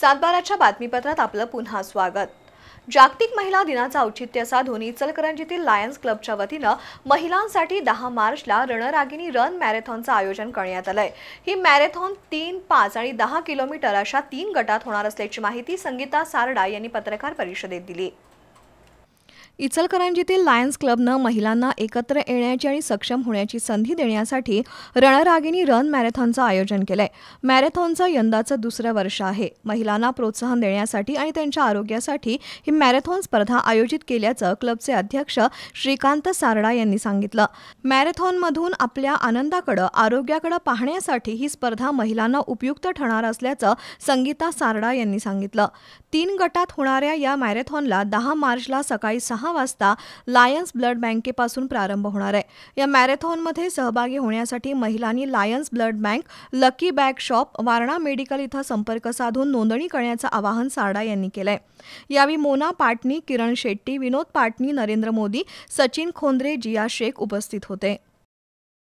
सातबाराच्या बातमीपत्रात आपलं पुन्हा स्वागत जागतिक महिला दिनाचं औचित्य साधून इचलकरंजीतील लायन्स क्लबच्या वतीनं महिलांसाठी दहा मार्चला रणरागिनी रन मॅरेथॉनचं आयोजन करण्यात आलंय ही मॅरेथॉन तीन पाच आणि दहा किलोमीटर अशा तीन गटात होणार असल्याची माहिती संगीता सारडा यांनी पत्रकार परिषदेत दिली इचलकरंजीतील लायन्स क्लबनं महिलांना एकत्र येण्याची आणि सक्षम होण्याची संधी देण्यासाठी रणरागिनी रन मॅरेथॉनचं आयोजन केलंय मॅरेथॉनचं यंदाचं दुसरं वर्ष आहे महिलांना प्रोत्साहन देण्यासाठी आणि त्यांच्या आरोग्यासाठी ही मॅरेथॉन स्पर्धा आयोजित केल्याचं क्लबचे अध्यक्ष श्रीकांत सारडा यांनी सांगितलं मॅरेथॉनमधून आपल्या आनंदाकडं आरोग्याकडं पाहण्यासाठी ही स्पर्धा महिलांना उपयुक्त ठरणार असल्याचं संगीता सारडा यांनी सांगितलं तीन गटात होणाऱ्या या मॅरेथॉनला दहा मार्चला सकाळी सहा वाजता लायन्स ब्लड बँकेपासून प्रारंभ होणार आहे या मॅरेथॉनमध्ये सहभागी होण्यासाठी महिलांनी lions blood bank lucky bag shop Warana medical इथं संपर्क साधून नोंदणी करण्याचं आवाहन सारडा यांनी केलंय यावेळी मोना पाटणी किरण शेट्टी विनोद पाटणी नरेंद्र मोदी सचिन खोंद्रे जिया शेख उपस्थित होते